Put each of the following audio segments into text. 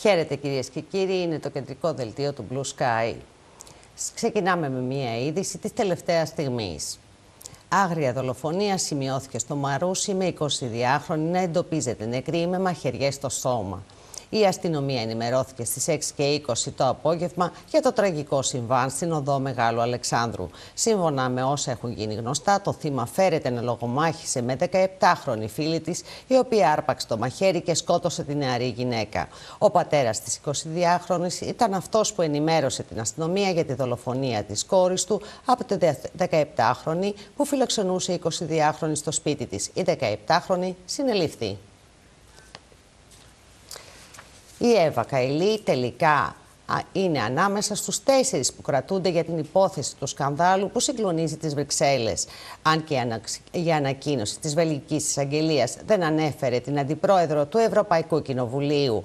Χαίρετε κυρίες και κύριοι, είναι το κεντρικό δελτίο του Blue Sky. Ξεκινάμε με μία είδηση της τελευταίας στιγμής. Άγρια δολοφονία σημειώθηκε στο Μαρούσι με 22 χρόνια να εντοπίζεται νεκρή με μαχαιριές στο σώμα. Η αστυνομία ενημερώθηκε στις 6 και 20 το απόγευμα για το τραγικό συμβάν στην οδό Μεγάλου Αλεξάνδρου. Σύμφωνα με όσα έχουν γίνει γνωστά, το θύμα φέρεται να λογομάχησε με 17χρονη φίλη της, η οποία άρπαξε το μαχαίρι και σκότωσε τη νεαρή γυναίκα. Ο πατέρας της 22χρονη ήταν αυτός που ενημέρωσε την αστυνομία για τη δολοφονία της κόρης του από τη 17χρονη που φιλοξενούσε 22χρονη στο σπίτι της. Η 17χρονη συνελήφθη. Η Εύα Καηλή τελικά είναι ανάμεσα στους τέσσερις που κρατούνται για την υπόθεση του σκανδάλου που συγκλονίζει τις Βρυξέλλες. Αν και η ανακοίνωση της Βελγικής Εισαγγελίας δεν ανέφερε την Αντιπρόεδρο του Ευρωπαϊκού Κοινοβουλίου.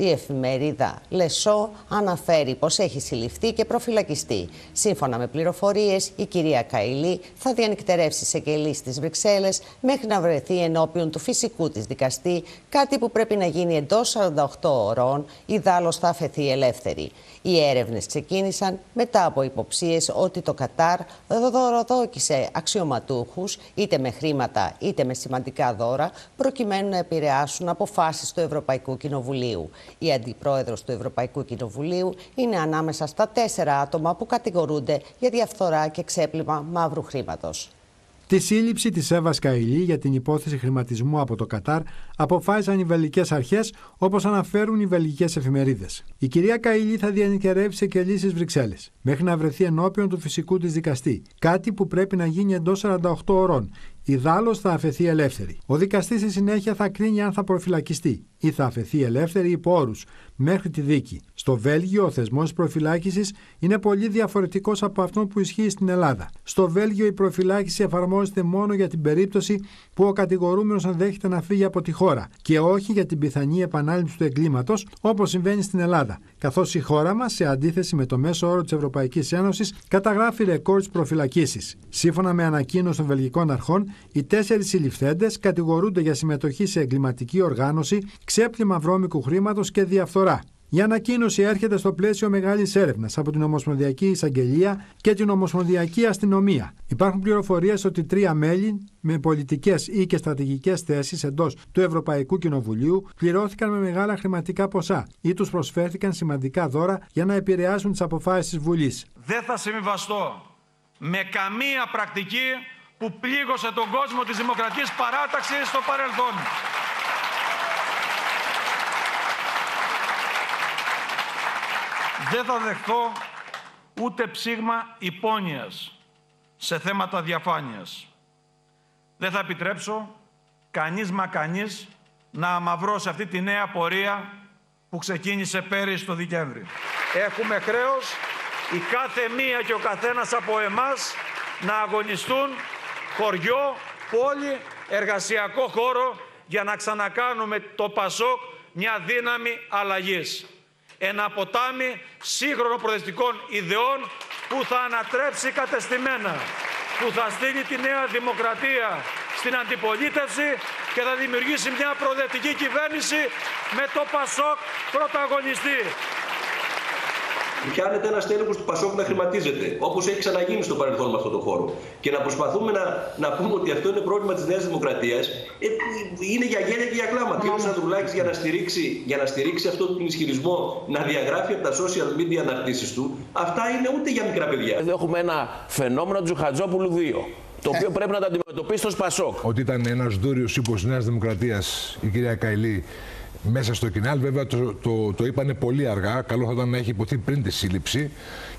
Η εφημερίδα Λεσό αναφέρει πως έχει συλληφθεί και προφυλακιστεί. Σύμφωνα με πληροφορίες, η κυρία Καϊλή θα διανυκτερεύσει σε κελί στις Βρυξέλλες μέχρι να βρεθεί ενώπιον του φυσικού της δικαστή, κάτι που πρέπει να γίνει εντός 48 ωρών, η δάλος θα αφαιθεί ελεύθερη. Οι έρευνες ξεκίνησαν μετά από υποψίες ότι το Κατάρ δωροδόκησε αξιωματούχους είτε με χρήματα είτε με σημαντικά δώρα προκειμένου να επηρεάσουν αποφάσεις του Ευρωπαϊκού Κοινοβουλίου. Η Αντιπρόεδρος του Ευρωπαϊκού Κοινοβουλίου είναι ανάμεσα στα τέσσερα άτομα που κατηγορούνται για διαφθορά και ξέπλυμα μαύρου χρήματος. Τη σύλληψη της Εύα Καηλή για την υπόθεση χρηματισμού από το Κατάρ αποφάσισαν οι βελγικές αρχές, όπως αναφέρουν οι βελγικές εφημερίδες. Η κυρία Καηλή θα διανυκερεύσει και λύσεις Βρυξέλλες, μέχρι να βρεθεί ενώπιον του φυσικού της δικαστή. Κάτι που πρέπει να γίνει εντός 48 ωρών. Η δάλος θα αφαιθεί ελεύθερη. Ο δικαστής στη συνέχεια θα κρίνει αν θα προφυλακιστεί ή θα αφαιθεί ελεύθερη υπό όρους μέχρι τη δίκη. Στο Βέλγιο ο θεσμός προφυλάκησης είναι πολύ διαφορετικός από αυτό που ισχύει στην Ελλάδα. Στο Βέλγιο η προφυλάκηση ο θεσμο προφυλακηση ειναι πολυ διαφορετικο απο αυτο που μόνο για την περίπτωση που ο κατηγορούμενος ενδέχεται να φύγει από τη χώρα και όχι για την πιθανή επανάληψη του εγκλήματος, όπως συμβαίνει στην Ελλάδα. καθώς η χώρα μας, σε αντίθεση με το μέσο όρο της Ευρωπαϊκής Ένωσης, καταγράφει ρεκόρ της προφυλακίση. Σύμφωνα με ανακοίνωση των βελγικών αρχών, οι τέσσερις συλληφθέντες κατηγορούνται για συμμετοχή σε εγκληματική οργάνωση ξέπλυμα βρώμικου χρήματος και διαφθορά. Η ανακοίνωση έρχεται στο πλαίσιο μεγάλης έρευνας από την Ομοσπονδιακή Εισαγγελία και την Ομοσπονδιακή Αστυνομία. Υπάρχουν πληροφορίες ότι τρία μέλη με πολιτικές ή και στρατηγικές θέσεις εντός του Ευρωπαϊκού Κοινοβουλίου πληρώθηκαν με μεγάλα χρηματικά ποσά ή τους προσφέρθηκαν σημαντικά δώρα για να επηρεάσουν τις αποφάσεις τη Βουλής. Δεν θα συμβιβαστώ με καμία πρακτική που πλήγωσε τον κόσμο της δημοκρατικής παράταξης στο παρελθόν. Δεν θα δεχθώ ούτε ψήγμα υπόνοιας σε θέματα διαφάνειας. Δεν θα επιτρέψω κανείς μα κανείς να αμαυρώσει αυτή τη νέα πορεία που ξεκίνησε πέρυσι το Δεκέμβρη. Έχουμε χρέος η κάθε μία και ο καθένας από εμάς να αγωνιστούν χωριό, πόλη, εργασιακό χώρο για να ξανακάνουμε το ΠΑΣΟΚ μια δύναμη αλλαγής ένα ποτάμι σύγχρονων προοδευτικών ιδεών που θα ανατρέψει κατεστημένα, που θα στείλει τη νέα δημοκρατία στην αντιπολίτευση και θα δημιουργήσει μια προοδευτική κυβέρνηση με το Πασόκ πρωταγωνιστή πιάνεται ένας τέλεχος του Πασόκ να χρηματίζεται, όπως έχει ξαναγίνει στο παρελθόν με αυτό το χώρο. Και να προσπαθούμε να, να πούμε ότι αυτό είναι πρόβλημα της Νέας Δημοκρατίας, ε, είναι για γέλια και για κλάμα. Τι ο για να στηρίξει, για να στηρίξει αυτόν τον ισχυρισμό να διαγράφει από τα social media αναρτήσεις του, αυτά είναι ούτε για μικρά παιδιά. Εδώ έχουμε ένα φαινόμενο Τζουχατζόπουλου 2 το οποίο ε. πρέπει να το αντιμετωπίσει στο Σπασόκ. Ότι ήταν ένας δούριος ύπος Νέας Δημοκρατίας η κυρία Καηλή μέσα στο κοινάλ. Βέβαια το, το, το είπανε πολύ αργά. Καλό θα ήταν να έχει υποθεί πριν τη σύλληψη.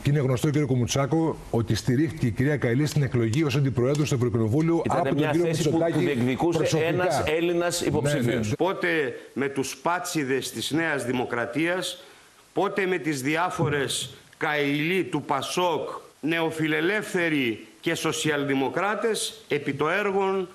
Και είναι γνωστό, κύριο Κουμουτσάκο, ότι στηρίχθηκε η κυρία Καηλή στην εκλογή ως αντιπροέδρου στο Ευρωκοινοβούλιο από τον κύριο θέση Μητσοτάκη. Που διεκδικούσε ένας Έλληνας ναι, ναι. υποψήφιος. Πότε με τους πάτσιδες της Νέας Δημοκρατίας, πότε με τις διάφορες Καηλή του Πασόκ, νεοφιλελεύθεροι και σοσιαλδημοκράτες, επί το έργο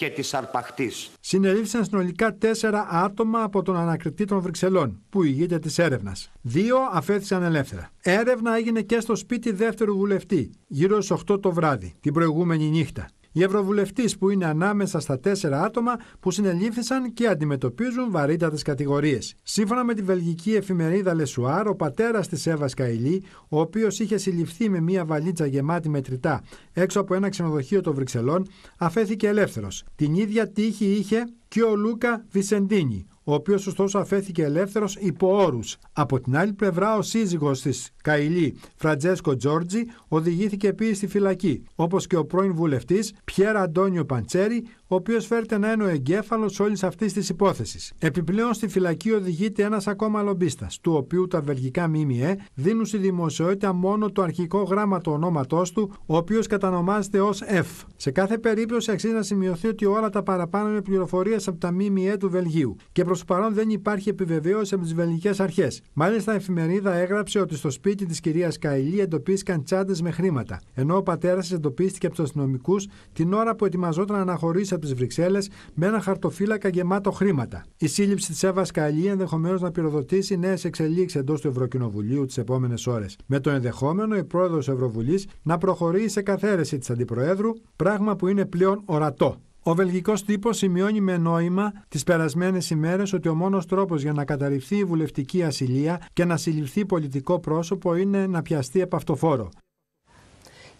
και της αρπαχτής. Συνελήφθησαν συνολικά τέσσερα άτομα από τον ανακριτή των Βρυξελών, που ηγείται της έρευνας. Δύο αφέθησαν ελεύθερα. Έρευνα έγινε και στο σπίτι δεύτερου βουλευτή, γύρω στις 8 το βράδυ, την προηγούμενη νύχτα. Η Ευρωβουλευτή που είναι ανάμεσα στα τέσσερα άτομα που συνελήφθησαν και αντιμετωπίζουν βαρύτατες κατηγορίες. Σύμφωνα με τη βελγική εφημερίδα Λεσουάρ, ο πατέρας της Εύα Καηλή, ο οποίος είχε συλληφθεί με μία βαλίτσα γεμάτη μετρητά έξω από ένα ξενοδοχείο των Βρυξελών, αφέθηκε ελεύθερος. Την ίδια τύχη είχε και ο Λούκα Βισεντίνη, ο οποίος ωστόσο αφέθηκε ελεύθερος υπό όρους. Από την άλλη πλευρά, ο σύζυγος της Καηλή, Φραντζέσκο Τζόρτζι, οδηγήθηκε επίσης στη φυλακή, όπως και ο πρώην βουλευτής Πιέρα Αντώνιο Παντσέρη, ο οποίος φέρεται να είναι ο εγκέφαλος όλης αυτής της υπόθεσης. Επιπλέον στη φυλακή οδηγείται ένας ακόμα λομπίστας, του οποίου τα βελγικά ΜΜΕ δίνουν στη δημοσιότητα μόνο το αρχικό γράμμα του ονόματός του, ο οποίος κατανομάζεται ως F. Σε κάθε περίπτωση αξίζει να σημειωθεί ότι όλα τα παραπάνω είναι πληροφορίες από τα ΜΜΕ του Βελγίου και προς το παρόν δεν υπάρχει επιβεβαίωση από τις βελγικές αρχές. Μάλιστα, η εφημερίδα έγραψε ότι στο σπίτι της κυρίας Καηλή εντοπίστηκαν τσάντες με χρήματα, ενώ ο πατέρας εντοπίστηκε από τους αστυνομικούς την ώρα που ετοιμαζόταν να αναχωρήσει από τις Βρυξέλλες με ένα χαρτοφύλακα γεμάτο χρήματα. Η σύλληψη της Εύα Καλή ενδεχομένως να πυροδοτήσει νέες εξελίξεις εντός του Ευρωκοινοβουλίου τις επόμενες ώρες. Με το ενδεχόμενο η πρόεδρος Ευρωβουλής να προχωρήσει σε καθαίρεση της Αντιπροέδρου, πράγμα που είναι πλέον ορατό. Ο βελγικός τύπος σημειώνει με νόημα τις περασμένες ημέρες ότι ο μόνος τρόπος για να καταρριφθεί η βουλευτική ασυλία και να συλληφθεί πολιτικό πρόσωπο είναι να πιαστεί επαυτοφόρο.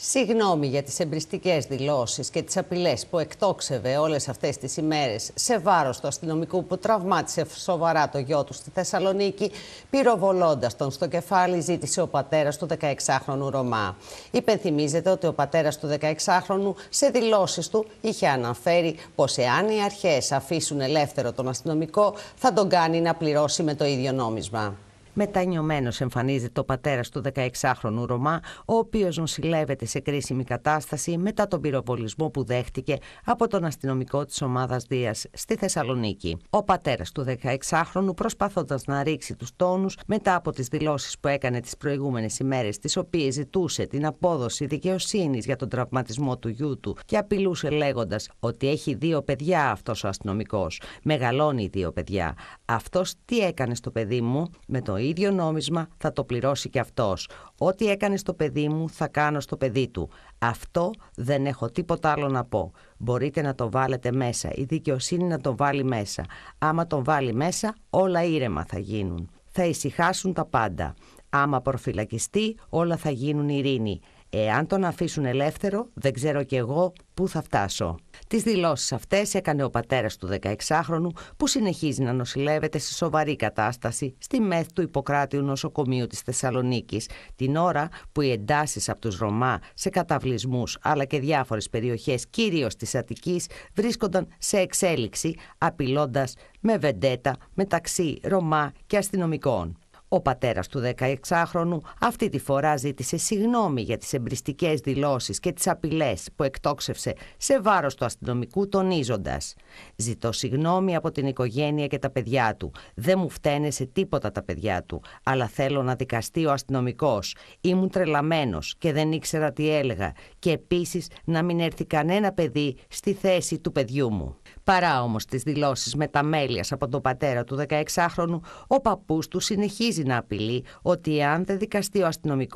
Συγγνώμη για τις εμπριστικές δηλώσεις και τις απειλές που εκτόξευε όλες αυτές τις ημέρες σε βάρος του αστυνομικού που τραυμάτισε σοβαρά το γιο του στη Θεσσαλονίκη, πυροβολώντας τον στο κεφάλι ζήτησε ο πατέρας του 16χρονου Ρωμά. Υπενθυμίζεται ότι ο πατέρας του 16χρονου σε δηλώσεις του είχε αναφέρει πως εάν οι αρχές αφήσουν ελεύθερο τον αστυνομικό θα τον κάνει να πληρώσει με το ίδιο νόμισμα. Μετανιωμένος εμφανίζεται ο πατέρας του 16χρονου Ρωμά, ο οποίος νοσηλεύεται σε κρίσιμη κατάσταση μετά τον πυροβολισμό που δέχτηκε από τον αστυνομικό της ομάδας Δίας στη Θεσσαλονίκη. Ο πατέρας του 16χρονου προσπαθώντας να ρίξει τους τόνους μετά από τις δηλώσεις που έκανε τις προηγούμενες ημέρες τις οποίες ζητούσε την απόδοση δικαιοσύνης για τον τραυματισμό του γιού του και απειλούσε λέγοντας ότι έχει δύο παιδιά αυτός ο αστυνομικός. Μεγαλώνει δύο παιδιά. Αυτός τι έκανε στο παιδί μου με το ίδιο νόμισμα θα το πληρώσει και αυτός. Ό,τι έκανε στο παιδί μου θα κάνω στο παιδί του. Αυτό δεν έχω τίποτα άλλο να πω. Μπορείτε να το βάλετε μέσα. Η δικαιοσύνη να το βάλει μέσα. Άμα τον βάλει μέσα όλα ήρεμα θα γίνουν. Θα ησυχάσουν τα πάντα. Άμα προφυλακιστεί όλα θα γίνουν ειρήνη. Εάν τον αφήσουν ελεύθερο, δεν ξέρω κι εγώ πού θα φτάσω. Τις δηλώσεις αυτές έκανε ο πατέρας του 16χρονου, που συνεχίζει να νοσηλεύεται σε σοβαρή κατάσταση στη μεθ του Ιπποκράτειου Νοσοκομείου της Θεσσαλονίκης, την ώρα που οι εντάσεις από τους Ρωμά σε καταβλισμούς αλλά και διάφορες περιοχές, κυρίως της Αττικής, βρίσκονταν σε εξέλιξη, απειλώντας με βεντέτα μεταξύ Ρωμά και αστυνομικών. Ο πατέρας του 16χρονου αυτή τη φορά ζήτησε συγνώμη για τις εμπριστικές δηλώσεις και τις απειλές που εκτόξευσε σε βάρος του αστυνομικού τονίζοντας «Ζητώ συγνώμη από την οικογένεια και τα παιδιά του. Δεν μου φταίνε σε τίποτα τα παιδιά του, αλλά θέλω να δικαστεί ο αστυνομικός. Ήμουν τρελαμένος και δεν ήξερα τι έλεγα και επίσης να μην έρθει κανένα παιδί στη θέση του παιδιού μου». Παρά όμως τις δηλώσεις μεταμέλειας από τον πατέρα του 16χρονου, ο από του συνεχίζει να απειλεί ότι αν δεν δικαστεί ο μία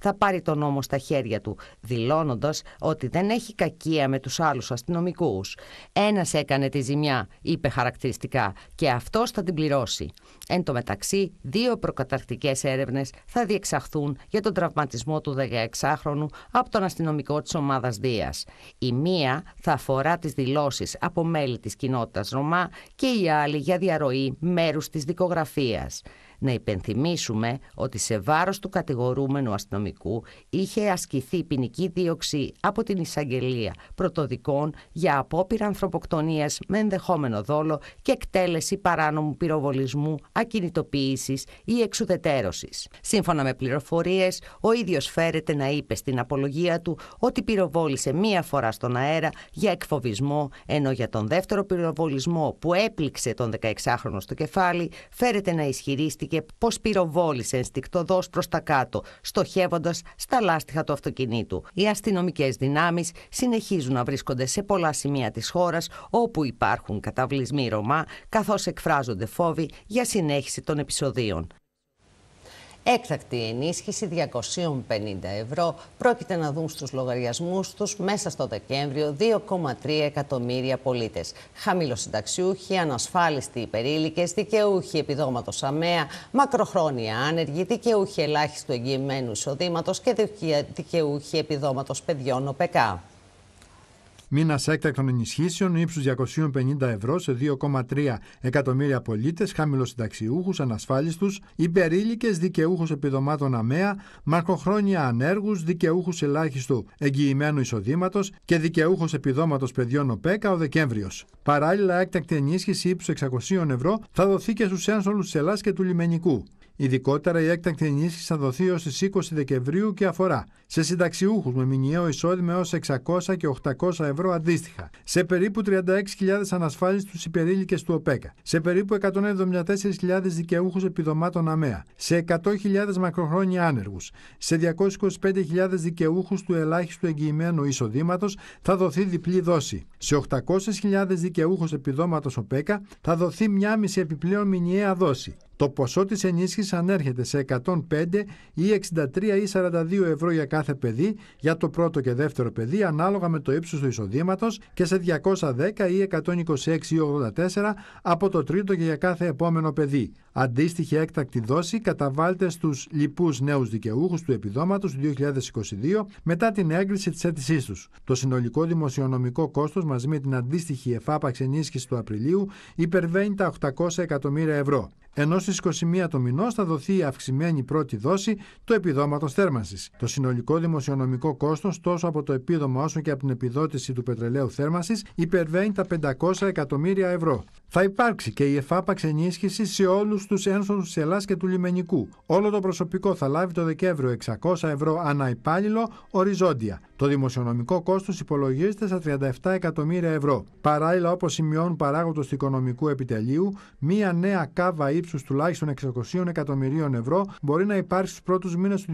θα πάρει τον νόμο στα χέρια του, δηλωνοντα ότι δεν έχει κακία με τους αλλου αστυνομικου ενα έκανε τη ζημιά, είπε χαρακτηριστικά, και αυτο θα την πληρώσει. Εν τω μεταξύ, δύο προκαταρκτικές ερευνε θα διεξαχθούν για τον τραυματισμό του 16χρονου από τον αστυνομικό της ομαδα δια Η μία θα αφορά τις δηλώσεις από μέλη της κοινότητας Ρωμά και οι άλλοι για διαρροή μέρους της δικογραφίας. Να υπενθυμίσουμε ότι σε βάρος του κατηγορούμενου αστυνομικού είχε ασκηθεί ποινική δίωξη από την εισαγγελία πρωτοδικών για απόπειρα ανθρωποκτονίας με ενδεχόμενο δόλο και εκτέλεση παράνομου πυροβολισμού, ακινητοποίησης ή εξουδετέρωσης. Σύμφωνα με πληροφορίες, ο ίδιος φέρεται να είπε στην απολογία του ότι πυροβόλησε μία φορά στον αέρα για εκφοβισμό, ενώ για τον δεύτερο πυροβολισμό που έπληξε τον 16χρονο στο κεφάλι, φέρεται να ισχυρίστηκε και πώ πυροβόλησε ενστικτοδό προς τα κάτω, στοχεύοντας στα λάστιχα του αυτοκινήτου. Οι αστυνομικές δυνάμεις συνεχίζουν να βρίσκονται σε πολλά σημεία της χώρας όπου υπάρχουν καταβλισμοί Ρωμά, καθώς εκφράζονται φόβοι για συνέχιση των επεισοδίων. Έκτακτη ενίσχυση 250 ευρώ πρόκειται να δουν στους λογαριασμούς τους μέσα στο Δεκέμβριο 2,3 εκατομμύρια πολίτες. Χαμηλοσυνταξιούχοι, ανασφάλιστοι υπερήλικες, δικαιούχοι επιδόματος αμαία, μακροχρόνια άνεργοι, δικαιούχοι ελάχιστου εγγυημένου εισοδήματος και δικαιούχοι επιδόματος παιδιών ΟΠΕΚΑ μήνας έκτακτων ενισχύσεων ύψους 250 ευρώ σε 2,3 εκατομμύρια πολίτες, χαμηλοσυνταξιούχου, ανασφάλιστους, υπερήλικες, δικαιούχους επιδομάτων αμαία, μακροχρόνια ανέργους, δικαιούχους ελάχιστου εγγυημένου εισοδήματος και δικαιούχους επιδόματος παιδιών ΟΠΕΚΑ ο Δεκέμβριος. Παράλληλα, έκτακτη ενίσχυση ύψους 600 ευρώ θα δοθεί και στους ένσολου τη Ελλάδα και του λιμενικού. Ειδικότερα η έκτακτη ενίσχυση θα δοθεί ως τις 20 Δεκεμβρίου και αφορά σε συνταξιούχους με μηνιαίο εισόδημα έως 600 και 800 ευρώ αντίστοιχα, σε περίπου 36.000 ανασφάλιστου υπερήλικες του ΟΠΕΚΑ, σε περίπου 174.000 δικαιούχους επιδομάτων ΑΜΕΑ, σε 100.000 μακροχρόνια άνεργους, σε 225.000 δικαιούχους του ελάχιστου εγγυημένου εισοδήματος θα δοθεί διπλή δόση. Σε 800.000 δικαιούχους επιδόματος ΟΠΕΚΑ θα δοθεί μια μισή επιπλέον μηνιαία δόση. Το ποσό της ενίσχυσης ανέρχεται σε 105 ή 63 ή 42 ευρώ για κάθε παιδί, για το πρώτο και δεύτερο παιδί, ανάλογα με το ύψος του εισοδήματος και σε 210 ή 126 ή 84 από το τρίτο και για κάθε επόμενο παιδί. Αντίστοιχη έκτακτη δόση καταβάλλεται στους λοιπούς νέους δικαιούχους του επιδόματος του 2022 μετά την έγκριση της αίτησής τους. Το συνολικό δημοσιονομικό κόστος μαζί με την αντίστοιχη εφάπαξη ενίσχυσης του Απριλίου υπερβαίνει τα 800 εκατομμύρια ευρώ ενώ στις 21 το μηνό θα δοθεί η αυξημένη πρώτη δόση του επιδόματος θέρμανσης. Το συνολικό δημοσιονομικό κόστος τόσο από το επίδομα όσο και από την επιδότηση του πετρελαίου θέρμανσης υπερβαίνει τα 500 εκατομμύρια ευρώ. Θα υπάρξει και η εφάπαξ ενίσχυση σε όλους τους ένσωρου τη Ελλάδα και του λιμενικού. Όλο το προσωπικό θα λάβει το Δεκέμβριο 600 ευρώ ανά υπάλληλο οριζόντια. Το δημοσιονομικό κόστος υπολογίζεται στα 37 εκατομμύρια ευρώ. Παράλληλα, όπως σημειώνουν παράγοντες του Οικονομικού Επιτελείου, μία νέα κάβα ύψους τουλάχιστον 600 εκατομμυρίων ευρώ μπορεί να υπάρξει στους πρώτους μήνες του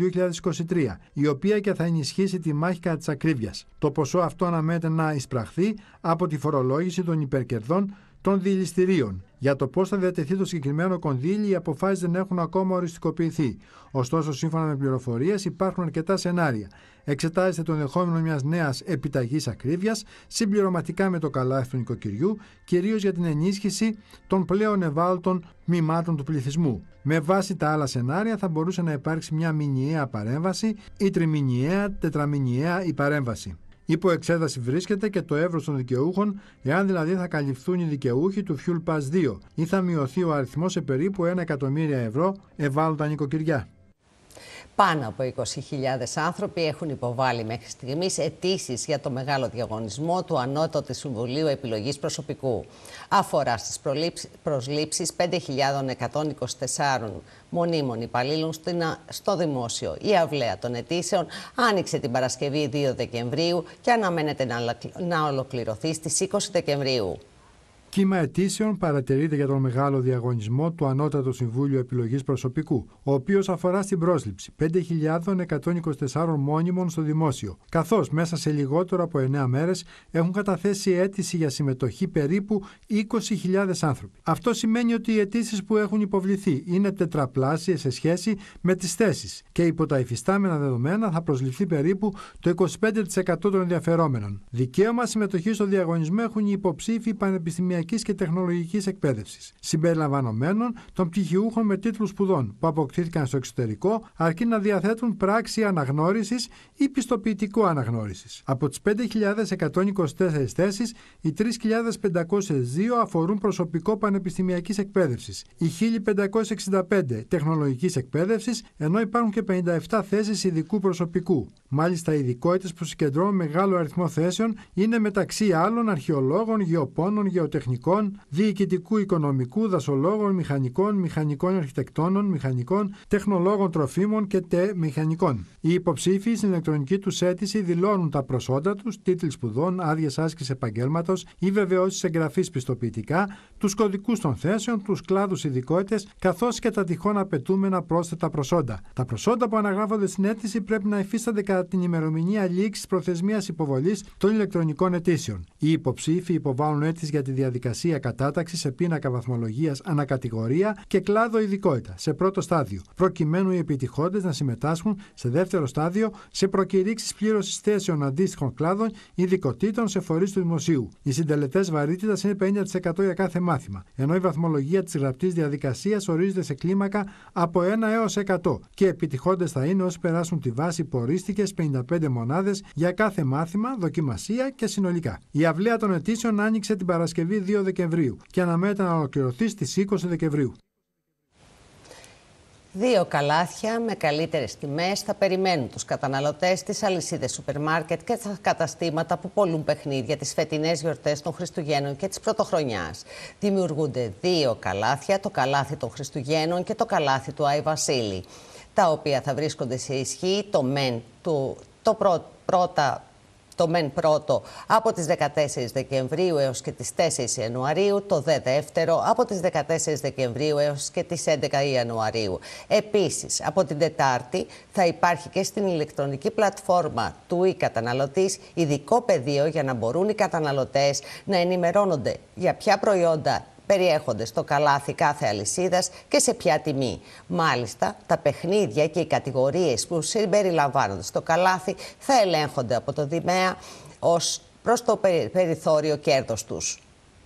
2023, η οποία και θα ενισχύσει τη μάχη κατά της ακρίβειας. Το ποσό αυτό αναμένεται να εισπραχθεί από τη φορολόγηση των υπερκερδών των δηληστηρίων για το πώς θα διατεθεί το συγκεκριμένο κονδύλι, οι αποφάσεις δεν έχουν ακόμα οριστικοποιηθεί. Ωστόσο, σύμφωνα με πληροφορίες, υπάρχουν αρκετά σενάρια. Εξετάζεται το ενδεχόμενο μιας νέας επιταγής ακρίβειας, συμπληρωματικά με το καλάθι του νοικοκυριού, κυρίως για την ενίσχυση των πλέον ευάλωτων μημάτων του πληθυσμού. Με βάση τα άλλα σενάρια, θα μπορούσε να υπάρξει μια μηνιαία παρέμβαση ή τριμηνιαία, τετραμηνιαία η παρέμβαση. Υπό εξέταση βρίσκεται και το εύρος των δικαιούχων, εάν δηλαδή θα καλυφθούν οι δικαιούχοι του Fuel Pass 2 ή θα μειωθεί ο αριθμός σε περίπου 1 εκατομμύρια ευρώ ευάλωτα νοικοκυριά. Πάνω από 20.000 άνθρωποι έχουν υποβάλει μέχρι στιγμής αιτήσεις για το μεγάλο διαγωνισμό του Ανώτατη Συμβουλίου Επιλογής Προσωπικού. Αφορά στις προσλήψει 5.124 μονίμων υπαλλήλων στο δημόσιο. Η αυλαία των αιτήσεων άνοιξε την Παρασκευή 2 Δεκεμβρίου και αναμένεται να ολοκληρωθεί στις 20 Δεκεμβρίου. Κύμα αιτήσεων παρατηρείται για τον μεγάλο διαγωνισμό του Ανώτατου Συμβούλιο Επιλογής Προσωπικού, ο οποίος αφορά στην πρόσληψη 5.124 μόνιμων στο δημόσιο, καθώς μέσα σε λιγότερο από 9 μέρες έχουν καταθέσει αίτηση για συμμετοχή περίπου 20.000 άνθρωποι. Αυτό σημαίνει ότι οι αιτήσεις που έχουν υποβληθεί είναι τετραπλάσιες σε σχέση με τις θέσεις και υπό τα υφιστάμενα δεδομένα θα προσληφθεί περίπου το 25% των ενδιαφερόμενων. Δικαίωμα συμμετοχής στο διαγωνισμό έχουν οι υποψήφοι πανεπιστημιακοί και τεχνολογικής εκπαίδευσης, συμπεριλαμβανομένων των πτυχιούχων με τίτλους σπουδών που αποκτήθηκαν στο εξωτερικό, αρκεί να διαθέτουν πράξη αναγνώρισης ή πιστοποιητικό αναγνώρισης. Από τις 5.124 θέσεις, οι 3.502 αφορούν προσωπικό πανεπιστημιακής εκπαίδευσης, οι 1.565 τεχνολογικής εκπαίδευσης, ενώ υπάρχουν και 57 θέσεις ειδικού προσωπικού. Μάλιστα, οι ειδικότητες που συγκεντρώνουν μεγάλο αριθμό θέσεων είναι μεταξύ άλλων αρχαιολόγων, γεωπόνων, γεωτεχνικών μηχανικών, διοικητικού οικονομικού, δασολόγων, μηχανικών, μηχανικών αρχιτεκτόνων, μηχανικών, τεχνολόγων τροφίμων και τε μηχανικών. Οι υποψήφοι στην ηλεκτρονική τους αίτηση δηλώνουν τα προσόντα τους, τίτλοι σπουδών, άδειες άσκηση επαγγέλματος ή βεβαιώσεις εγγραφής πιστοποιητικά, τους κωδικούς των θέσεων, τους κλάδους ειδικότητες, καθώς και τα τυχόν απαιτούμενα πρόσθετα προσόντα. Τα προσόντα που αναγράφονται στην αίτηση πρέπει να υφίστανται κατά την ημερομηνία λήξης προθεσμίας υποβολής των ηλεκτρονικών αιτήσεων. Οι υποψήφοι υποβάλλουν αίτηση για τη διαδικασία διαδικασία κατάταξης σε πίνακα βαθμολογίας ανακατηγορία και κλάδο ειδικότητα σε πρώτο στάδιο, προκειμένου οι επιτυχώντε να συμμετάσχουν σε δεύτερο στάδιο σε προκηρύξεις πλήρωσης θέσεων αντίστοιχων κλάδων ειδικοτήτων σε φορείς του δημοσίου. Οι συντελετές βαρύτητας είναι 50% για κάθε μάθημα, ενώ η βαθμολογία της γραπτής διαδικασίας ορίζεται σε κλίμακα από 1 έω 100 και επιτυχώντε θα είναι όσοι περάσουν τη βάση που 55 μονάδες για κάθε μάθημα, δοκιμασία και συνολικά. Η αυλαία των αιτήσεων άνοιξε την Παρασκευή 2 Δεκεμβρίου και αναμένεται να ολοκληρωθεί στις 20 Δεκεμβρίου. Δύο καλάθια με καλύτερες τιμές θα περιμένουν τους καταναλωτές στις αλυσίδες σούπερ μάρκετ και στα καταστήματα που πολλούν παιχνίδια τις φετινές γιορτές των Χριστουγέννων και της Πρωτοχρονιάς. Δημιουργούνται δύο καλάθια, το καλάθι των Χριστουγέννων και το καλάθι του Άι Βασίλη, τα οποία θα βρίσκονται σε ισχύ το μεν του το πρώτα το μεν πρώτο από τις 14 Δεκεμβρίου έως και τις 4 Ιανουαρίου, το δε δεύτερο από τις 14 Δεκεμβρίου έως και τις 11 Ιανουαρίου. Επίσης, από την Τετάρτη θα υπάρχει και στην ηλεκτρονική πλατφόρμα του e καταναλωτής ειδικό πεδίο για να μπορούν οι καταναλωτές να ενημερώνονται για ποια προϊόντα περιέχονται στο καλάθι κάθε αλυσίδας και σε ποια τιμή. Μάλιστα, τα παιχνίδια και οι κατηγορίες που συμπεριλαμβάνονται στο καλάθι θα ελέγχονται από το Δημαία ως προς το περιθώριο κέρδο του.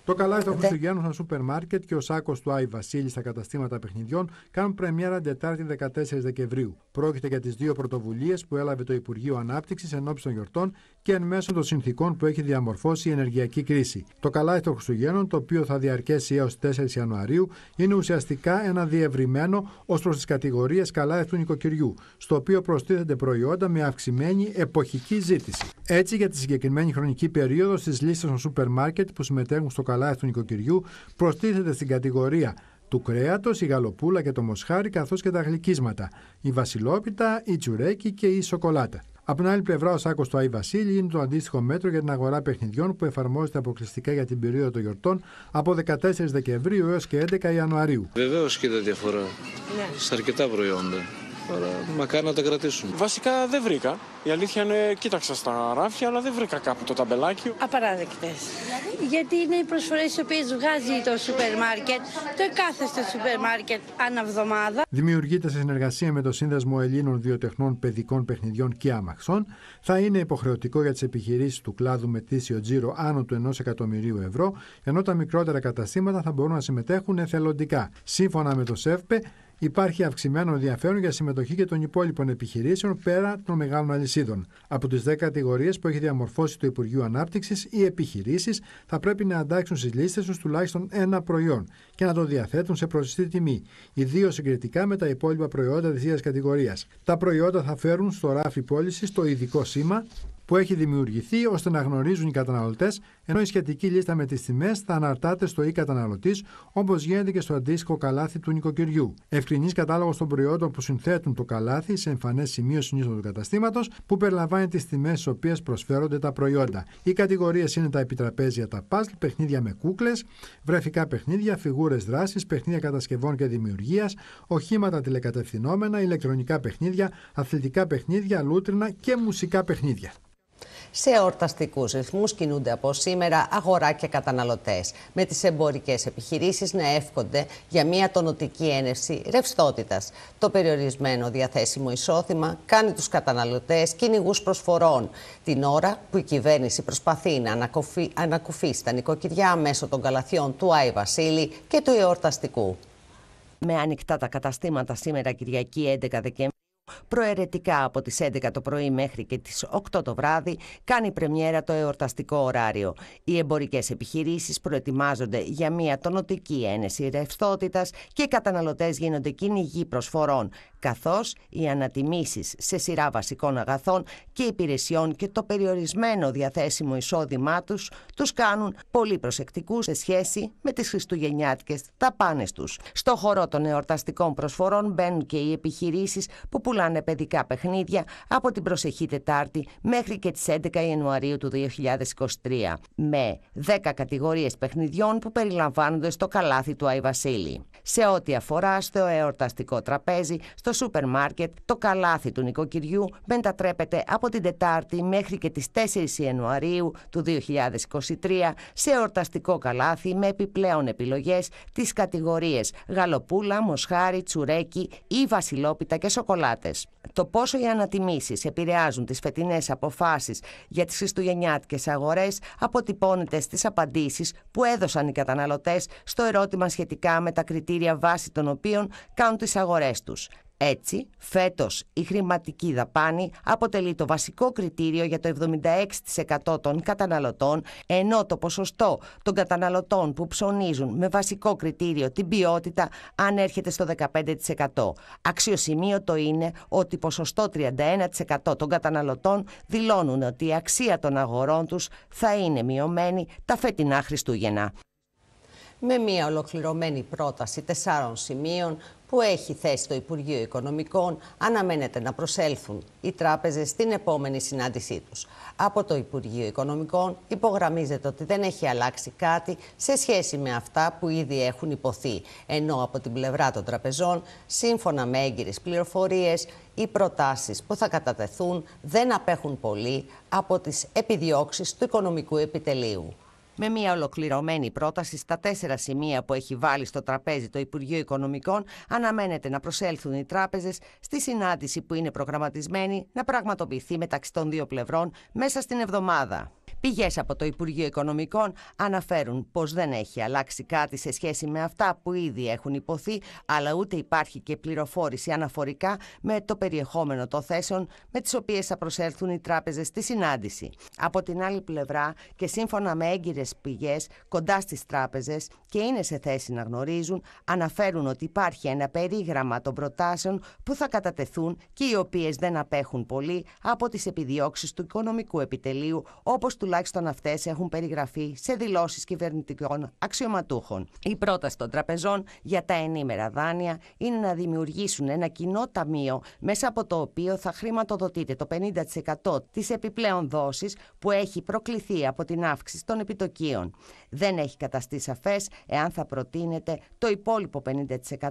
Το καλάθι των Χριστουγέννων ε, στα σούπερ μάρκετ και ο σάκος του Άι Βασίλης στα καταστήματα παιχνιδιών κάνουν πρεμιέρα Τετάρτη 14 Δεκεμβρίου. Πρόκειται για τις δύο πρωτοβουλίες που έλαβε το Υπουργείο Ανάπτυξης εν των γιορτών και εν μέσω των συνθήκων που έχει διαμορφώσει η ενεργειακή κρίση. Το καλάθι των Χριστουγέννων, το οποίο θα διαρκέσει έως 4 Ιανουαρίου, είναι ουσιαστικά ένα διευρυμένο ως προς τις κατηγορίες καλάθι του νοικοκυριού, στο οποίο προστίθενται προϊόντα με αυξημένη εποχική ζήτηση. Έτσι, για τη συγκεκριμένη χρονική περίοδο, στις λίστες των σούπερ μάρκετ που συμμετέχουν στο καλάθι του νοικοκυριού, προστίθεται στην κατηγορία του κρέατος, η γαλοπούλα και το μοσχάρι καθώς και τα γλυκίσματα, η βασιλόπιτα, η τσουρέκι και η σοκολάτα. Από την άλλη πλευρά, ο σάκος του Άι Βασίλη είναι το αντίστοιχο μέτρο για την αγορά παιχνιδιών που εφαρμόζεται αποκλειστικά για την περίοδο των γιορτών από 14 Δεκεμβρίου έως και 11 Ιανουαρίου. Βεβαίως και τα διαφορά ναι. σε αρκετά προϊόντα. Τώρα μακάρι να τα κρατήσουν. Βασικά δεν βρήκα. Η αλήθεια είναι, κοίταξα στα ράφια, αλλά δεν βρήκα κάπου το ταμπελάκι. Απαράδεκτες. Γιατί είναι οι προσφορές τι οποίες βγάζει το σούπερ μάρκετ, το εκάθεστο σούπερ μάρκετ ανά βδομάδα Δημιουργείται σε συνεργασία με το Σύνδεσμο Ελλήνων Διοτεχνών Παιδικών Παιχνιδιών και Άμαξων. Θα είναι υποχρεωτικό για τις επιχειρήσεις του κλάδου με τήσιο τζίρο άνω του 1 εκατομμυρίου ευρώ, ενώ τα μικρότερα καταστήματα θα μπορούν να συμμετέχουν εθελοντικά. Σύμφωνα με το ΣΕΦΠΕ, Υπάρχει αυξημένο ενδιαφέρον για συμμετοχή και των υπόλοιπων επιχειρήσεων πέρα των μεγάλων αλυσίδων. Από τις 10 κατηγορίες που έχει διαμορφώσει το Υπουργείο Ανάπτυξης, οι επιχειρήσεις θα πρέπει να αντάξουν στις λίστες τους τουλάχιστον ένα προϊόν και να το διαθέτουν σε προσιστή τιμή, ιδίως συγκριτικά με τα υπόλοιπα προϊόντα της ίδιας κατηγορίας. Τα προϊόντα θα φέρουν στο ράφι πώληση το ειδικό σήμα που έχει δημιουργηθεί ώστε να γνωρίζουν οι καταναλωτές, ενώ η σχετική λίστα με τις τιμές θα αναρτάται στο e-καταναλωτή, όπως γίνεται και στο αντίστοιχο καλάθι του νοικοκυριού. Ευκρινής κατάλογος των προϊόντων που συνθέτουν το καλάθι σε εμφανές σημείο συνήθω του καταστήματος, που περιλαμβάνει τις τιμές στις οποίες προσφέρονται τα προϊόντα. Οι κατηγορίες είναι τα επιτραπέζια, τα παζλ, παιχνίδια με κούκλες, βρεφικά παιχνίδια, φιγούρες δράσης, παιχνίδια κατασκευών και δημιουργίας, οχήματα τηλεκατευθυνόμενα, ηλεκτρονικά παιχνίδια, αθλητικά παιχνίδια, λούτρινα και μουσικά παιχνίδια σε εορταστικούς ρυθμούς κινούνται από σήμερα αγορά και καταναλωτές, με τις εμπορικές επιχειρήσεις να εύχονται για μια τονωτική ένευση ρευστότητας. Το περιορισμένο διαθέσιμο εισόδημα κάνει τους καταναλωτές κυνηγούς προσφορών, την ώρα που η κυβέρνηση προσπαθεί να ανακουφίσει τα νοικοκυριά μέσω των καλαθιών του Άι Βασίλη και του εορταστικού. Με ανοιχτά τα καταστήματα σήμερα Κυριακή 11 Δεκεμβρίου. Προαιρετικά από τις 11 το πρωί μέχρι και τις 8 το βράδυ κάνει πρεμιέρα το εορταστικό ωράριο. Οι εμπορικές επιχειρήσεις προετοιμάζονται για μια τονοτική ένεση ρευστότητας και οι καταναλωτές γίνονται κυνηγοί προσφορών, καθώς οι ανατιμήσεις σε σειρά βασικών αγαθών και υπηρεσιών και το περιορισμένο διαθέσιμο εισόδημά τους τους κάνουν πολύ προσεκτικούς σε σχέση με τις χριστουγεννιάτικες ταπάνες τους. Στο χώρο των εορταστικών προσφορών μπαίνουν και οι επιχειρήσεις που πουλάνε προβάλλανε παιδικά παιχνίδια από την προσεχή Τετάρτη μέχρι και τις 11 Ιανουαρίου του 2023, με 10 κατηγορίες παιχνιδιών που περιλαμβάνονται στο καλάθι του Αϊ Βασίλη σε ό,τι αφορά στο εορταστικό τραπέζι, στο σούπερ μάρκετ, το καλάθι του νοικοκυριού μετατρέπεται από την Τετάρτη μέχρι και τις 4 Ιανουαρίου του 2023 σε εορταστικό καλάθι με επιπλέον επιλογές τις κατηγορίες γαλοπούλα, μοσχάρι, τσουρέκι ή βασιλόπιτα και σοκολάτες. Το πόσο οι ανατιμήσεις επηρεάζουν τις φετινές αποφάσεις για τις χριστουγεννιάτικες αγορές αποτυπώνεται στις απαντήσεις που έδωσαν οι καταναλωτές στο ερώτημα σχετικά με τα κριτήρια κριτήρια βάση των οποίων κάνουν τις αγορές τους. Έτσι, φέτος η χρηματική δαπάνη αποτελεί το βασικό κριτήριο για το 76% των καταναλωτών, ενώ το ποσοστό των καταναλωτών που ψωνίζουν με βασικό κριτήριο την ποιότητα ανέρχεται στο 15%. Αξιοσημείωτο είναι ότι ποσοστό 31% των καταναλωτών δηλώνουν ότι η αξία των αγορών τους θα είναι μειωμένη τα φετινά Χριστούγεννα με μια ολοκληρωμένη πρόταση τεσσάρων σημείων που έχει θέσει το Υπουργείο Οικονομικών, αναμένεται να προσέλθουν οι τράπεζες στην επόμενη συνάντησή τους. Από το Υπουργείο Οικονομικών υπογραμμίζεται ότι δεν έχει αλλάξει κάτι σε σχέση με αυτά που ήδη έχουν υποθεί. Ενώ από την πλευρά των τραπεζών, σύμφωνα με έγκυρες πληροφορίες, οι προτάσεις που θα κατατεθούν δεν απέχουν πολύ από τις επιδιώξεις του Οικονομικού Επιτελείου με μια ολοκληρωμένη πρόταση στα τέσσερα σημεία που έχει βάλει στο τραπέζι το Υπουργείο Οικονομικών, αναμένεται να προσέλθουν οι τράπεζες στη συνάντηση που είναι προγραμματισμένη να πραγματοποιηθεί μεταξύ των δύο πλευρών μέσα στην εβδομάδα. Πηγές από το Υπουργείο Οικονομικών αναφέρουν πως δεν έχει αλλάξει κάτι σε σχέση με αυτά που ήδη έχουν υποθεί, αλλά ούτε υπάρχει και πληροφόρηση αναφορικά με το περιεχόμενο των θέσεων με τις οποίες θα προσέλθουν οι τράπεζες στη συνάντηση. Από την άλλη πλευρά, και σύμφωνα με έγκυρες πηγές κοντά στις τράπεζες και είναι σε θέση να γνωρίζουν, αναφέρουν ότι υπάρχει ένα περίγραμμα των προτάσεων που θα κατατεθούν και οι οποίες δεν απέχουν πολύ από τις επιδιώξεις του οικονομικού επιτελείου, όπως του τουλάχιστον αυτές έχουν περιγραφεί σε δηλώσεις κυβερνητικών αξιωματούχων. Η πρόταση των τραπεζών για τα ενήμερα δάνεια είναι να δημιουργήσουν ένα κοινό ταμείο μέσα από το οποίο θα χρηματοδοτείται το 50% της επιπλέον δόσης που έχει προκληθεί από την αύξηση των επιτοκίων. Δεν έχει καταστεί σαφές εάν θα προτείνεται το υπόλοιπο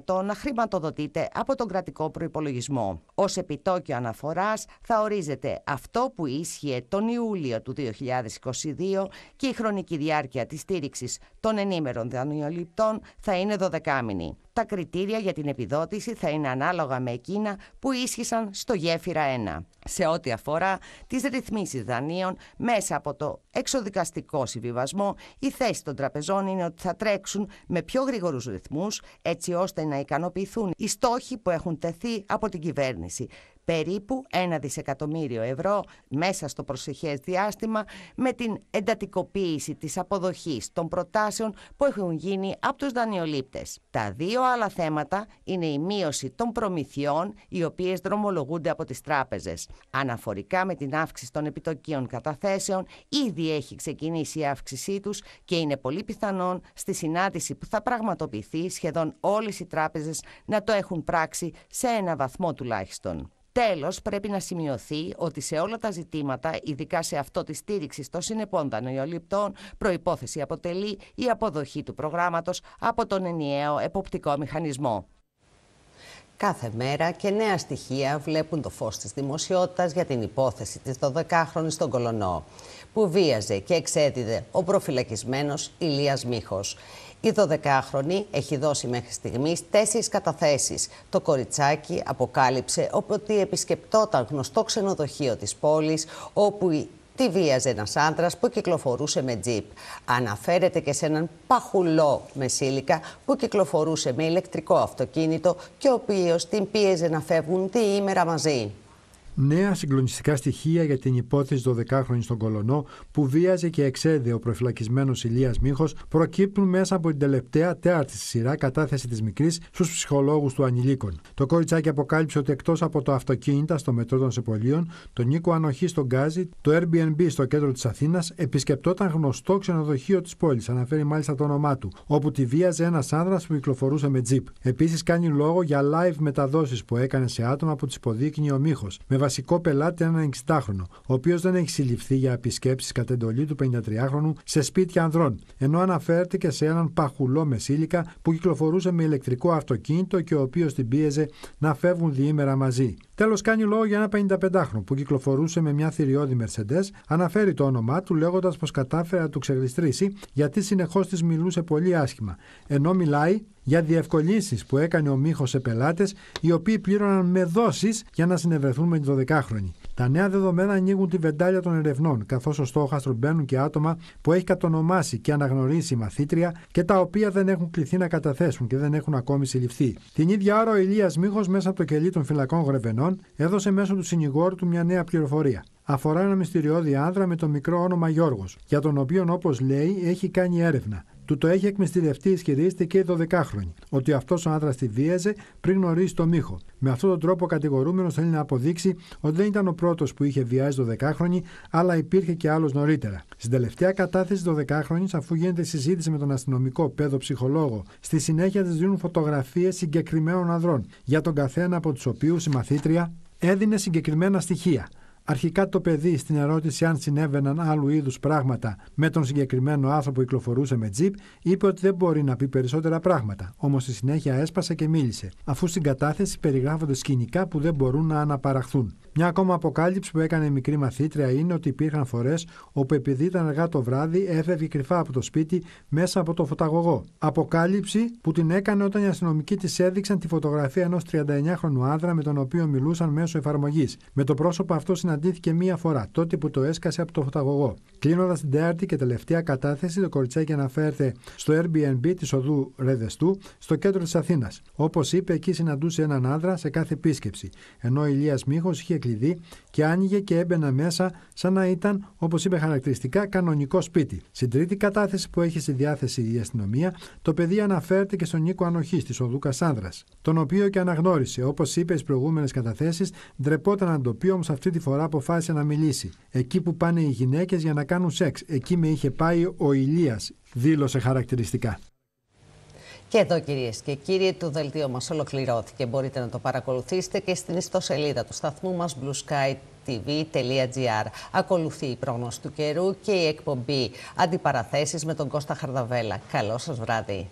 50% να χρηματοδοτείται από τον κρατικό προπολογισμό. Ως επιτόκιο αναφοράς θα ορίζεται αυτό που ίσχυε τον Ιούλιο του 2020 2022 και η χρονική διάρκεια της στήριξης των ενήμερων δανειοληπτών θα είναι 12 μήνη. Τα κριτήρια για την επιδότηση θα είναι ανάλογα με εκείνα που ίσχυσαν στο γέφυρα 1. Σε ό,τι αφορά τις ρυθμίσεις δανείων, μέσα από το εξοδικαστικό συμβιβασμό, η θέση των τραπεζών είναι ότι θα τρέξουν με πιο γρήγορους ρυθμούς, έτσι ώστε να ικανοποιηθούν οι στόχοι που έχουν τεθεί από την κυβέρνηση περίπου 1 δισεκατομμύριο ευρώ μέσα στο προσεχές διάστημα με την εντατικοποίηση της αποδοχής των προτάσεων που έχουν γίνει από τους δανειολήπτες. Τα δύο άλλα θέματα είναι η μείωση των προμηθειών οι οποίες δρομολογούνται από τις τράπεζες. Αναφορικά με την αύξηση των επιτοκίων καταθέσεων ήδη έχει ξεκινήσει η αύξησή τους και είναι πολύ πιθανόν στη συνάντηση που θα πραγματοποιηθεί σχεδόν όλες οι τράπεζες να το έχουν πράξει σε ένα βαθμό τουλάχιστον. Τέλος, πρέπει να σημειωθεί ότι σε όλα τα ζητήματα, ειδικά σε αυτό της στήριξης των συνεπών δανειοληπτών, προϋπόθεση αποτελεί η αποδοχή του προγράμματος από τον ενιαίο εποπτικό μηχανισμό. Κάθε μέρα και νέα στοιχεία βλέπουν το φως της δημοσιότητας για την υπόθεση της 12χρονης στον Κολονό, που βίαζε και εξέδιδε ο προφυλακισμένος Ηλίας Μίχος. Η 12χρονη έχει δώσει μέχρι στιγμής τέσσερις καταθέσεις. Το κοριτσάκι αποκάλυψε ότι επισκεπτόταν γνωστό ξενοδοχείο της πόλης, όπου τη βίαζε ένας άντρας που κυκλοφορούσε με τζιπ. Αναφέρεται και σε έναν παχουλό μεσίλικα που κυκλοφορούσε με ηλεκτρικό αυτοκίνητο και ο οποίος την πίεζε να φεύγουν τη ημέρα μαζί νέα συγκλονιστικά στοιχεία για την υπόθεση 12χρονη στον Κολονό που βίαζε και εξέδε ο προφυλακισμένος Ηλίας Μίχο προκύπτουν μέσα από την τελευταία τέταρτη σειρά κατάθεση της μικρής στους ψυχολόγους του ανηλίκων. Το κοριτσάκι αποκάλυψε ότι εκτός από το αυτοκίνητα στο μετρό των Σεπολίων, τον Νίκο Ανοχή στον Γκάζι, το Airbnb στο κέντρο της Αθήνας επισκεπτόταν γνωστό ξενοδοχείο της πόλης, αναφέρει μάλιστα το όνομά του, όπου τη βίαζε ένας άνδρας που κυκλοφορούσε με τζιπ. Επίσης κάνει λόγο για live μεταδόσεις που έκανε σε άτομα που της υποδείκνει ο Μίχο, βασικό πελάτη έναν 60χρονο, ο οποίος δεν έχει συλληφθεί για επισκέψεις κατά εντολή του 53χρονου σε σπίτια ανδρών, ενώ αναφέρθηκε σε έναν παχουλό μεσήλικα που κυκλοφορούσε με ηλεκτρικό αυτοκίνητο και ο οποίος την πίεζε να φεύγουν διήμερα μαζί. Τέλος, κάνει λόγο για ένα 55χρονο που κυκλοφορούσε με μια θηριώδη Mercedes, αναφέρει το όνομά του λέγοντας πως κατάφερε να του ξεγλιστρήσει γιατί συνεχώς της μιλούσε πολύ άσχημα. Ενώ μιλάει για διευκολύνσεις που έκανε ο Μίχος σε πελάτες, οι οποίοι πλήρωναν με δόσεις για να συνευρεθούν με την 12χρονη. Τα νέα δεδομένα ανοίγουν τη βεντάλια των ερευνών, καθώς στο στόχαστρος μπαίνουν και άτομα που έχει κατονομάσει και αναγνωρίσει μαθήτρια και τα οποία δεν έχουν κληθεί να καταθέσουν και δεν έχουν ακόμη συλληφθεί. Την ίδια ώρα ο Ηλίας Μίχο μέσα από το κελί των φυλακών Γρεβενών έδωσε μέσω του συνηγόρου του μια νέα πληροφορία. Αφορά ένα μυστηριώδη άνδρα με το μικρό όνομα Γιώργος, για τον οποίο όπως λέει έχει κάνει έρευνα. Του το έχει εκμυστηρευτεί, ισχυρίζεται και η 12χρονη, ότι αυτός ο άντρα τη βίαζε πριν γνωρίσει το μύχο. Με αυτόν τον τρόπο, ο κατηγορούμενος θέλει να αποδείξει ότι δεν ήταν ο πρώτος που είχε βιάσει 12χρονη, αλλά υπήρχε και άλλος νωρίτερα. Στην τελευταία κατάθεση χρόνια, αφού γίνεται συζήτηση με τον αστυνομικό παιδοψυχολόγο, στη συνέχεια της δίνουν φωτογραφίες συγκεκριμένων ανδρών, για τον καθένα από τους οποίους η μαθήτρια έδινε συγκεκριμένα στοιχεία. Αρχικά το παιδί στην ερώτηση αν συνέβαιναν άλλου είδους πράγματα με τον συγκεκριμένο άνθρωπο που κυκλοφορούσε με τζιπ, είπε ότι δεν μπορεί να πει περισσότερα πράγματα. Όμως στη συνέχεια έσπασε και μίλησε, αφού στην κατάθεση περιγράφονται σκηνικά που δεν μπορούν να αναπαραχθούν. Μια ακόμα αποκάλυψη που έκανε η μικρή μαθήτρια είναι ότι υπήρχαν φορές όπου επειδή ήταν αργά το βράδυ έφευγε κρυφά από το σπίτι μέσα από το φωταγωγό. Αποκάλυψη που την έκανε όταν οι αστυνομικοί της έδειξαν τη φωτογραφία ενός 39χρονου άνδρα με τον οποίο μιλούσαν μέσω εφαρμογής. Με το πρόσωπο αυτό συναντήθηκε μία φορά, τότε που το έσκασε από το φωταγωγό. Κλείνοντας την τέταρτη και τελευταία κατάθεση, το κοριτσάκι αναφέρεται στο Airbnb της οδού Ρεδεστού, στο κέντρο της Αθήνας. Όπως είπε, εκεί συναντούσε έναν άνδρα σε κάθε επίσκεψη, ενώ η Ηλία Μίχο είχε κλειδί και άνοιγε και έμπαινα μέσα σαν να ήταν, όπως είπε χαρακτηριστικά, κανονικό σπίτι. Στην τρίτη κατάθεση που έχει στη διάθεση η αστυνομία, το παιδί αναφέρεται και στον Νίκο Ανοχής της Οδού Κασάνδρας, τον οποίο και αναγνώρισε. Όπως είπε στις προηγούμενες καταθέσεις, ντρεπόταν να το πει, όμως αυτή τη φορά αποφάσισε να μιλήσει. Εκεί που πάνε οι γυναίκες για να κάνουν σεξ, εκεί με είχε πάει ο Ηλίας, δήλωσε χαρακτηριστικά. Και εδώ κυρίες και κύριοι, το δελτίο μας ολοκληρώθηκε. Μπορείτε να το παρακολουθήσετε και στην ιστοσελίδα του σταθμού μας blueskytv.gr. Ακολουθεί η πρόγνωση του καιρού και η εκπομπή Αντιπαραθέσεις με τον Κώστα Χαρδαβέλα. Καλό σας βράδυ.